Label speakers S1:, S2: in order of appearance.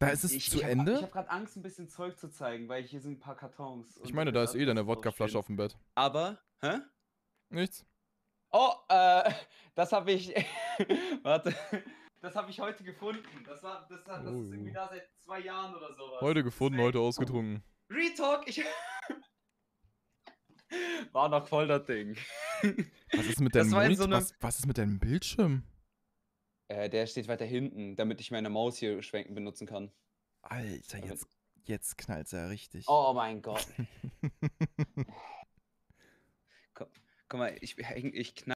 S1: Da äh, ist es ich, zu ich hab, Ende? Ich habe
S2: gerade Angst, ein bisschen Zeug zu zeigen, weil hier sind ein paar Kartons. Ich meine, da ist eh deine Wodkaflasche auf dem Bett. Aber, hä? Nichts. Oh, äh, das habe ich. warte. Das habe ich heute gefunden. Das, war, das, das oh. ist irgendwie oh. da seit zwei Jahren oder sowas. Heute
S1: gefunden, Deswegen. heute ausgetrunken.
S2: Retalk, ich.
S3: war noch voll das Ding. Was ist mit deinem, so einem was,
S4: was ist mit deinem Bildschirm?
S3: Äh, der steht weiter hinten, damit ich meine Maus hier schwenken benutzen kann. Alter, damit...
S4: jetzt, knallt knallt's ja richtig. Oh
S3: mein Gott. guck, guck mal, ich, ich knall.